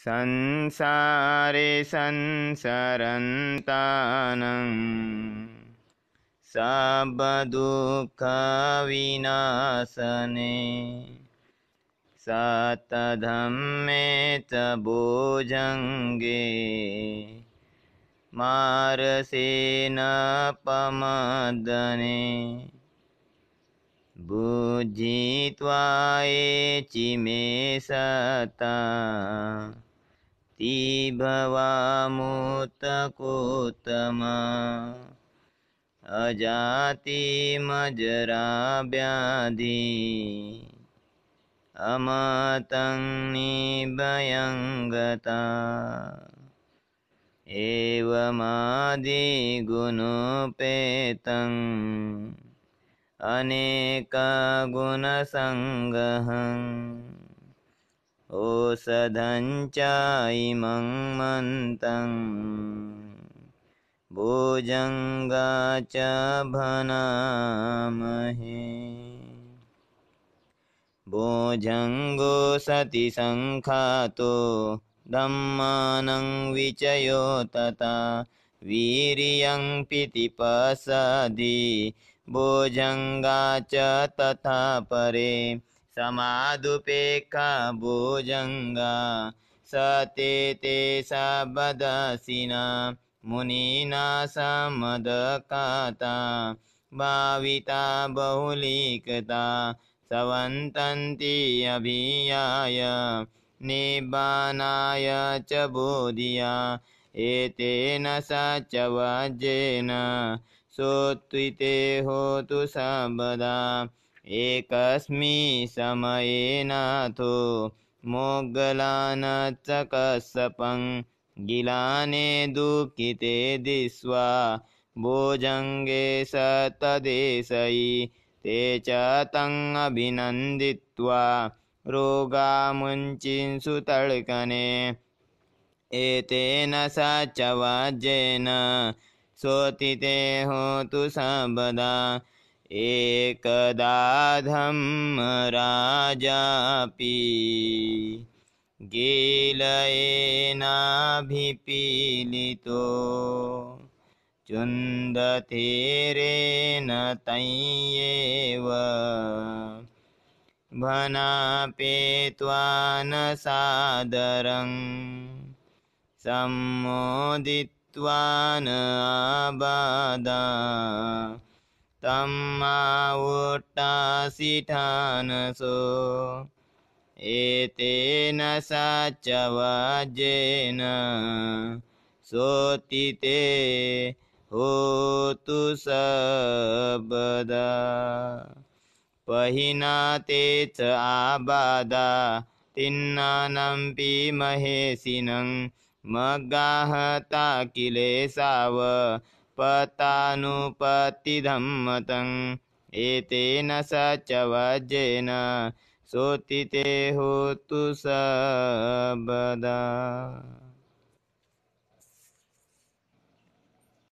संसारे संसरन्तानं सबदुःखविनाशने सतधम्मे च भोजङ्गे मारसेनपमदने बुद्धित्वा ये चिमे सता भवामूतकोतमा अजातिमजराव्याधि व्याधि अमतं भयं गता एवमादिगुणोपेतम् अनेकगुणसङ्गहम् ओषधञ्चा इमं मन्तं भोजङ्गा च भनामहे भोजङ्गो सति धम्मानं विचयो तथा वीर्यं पितिपसदि भोजङ्गा च तथा परे समादुपेक्षा भुजङ्गा सते ते सबदसिना मुनिना समदकाता भाविता बहुलिकता सवन्तन्ति अभियाय निबानाय च बोधिया एतेन स च सोत्विते होतु सबदा एकस्मिन् समये नाथो मोगला गिलाने दुःखिते दिस्वा भोजङ्गे स तदेशयि ते च तङ्गभिनन्दित्वा रोगामुञ्चीसुतड्कने एतेन स च वाज्येन सोतिते होतु सबदा एकदा धम्मराजापि गेलयेनाभिपीलितो चुन्दतेरेण तञ्येव भनापेत्वा न सादरं सम्मोदित्वा न आबादा तम्मावुट्टासिठानसो एतेन साच वाजेन सोतिते होतु सबदा पहिना तेच आबादा तिन्नानम्पि महेशिनं मगाहता किले साव पतानुपतिधं मतं एतेन स च वजेन होतु सबदा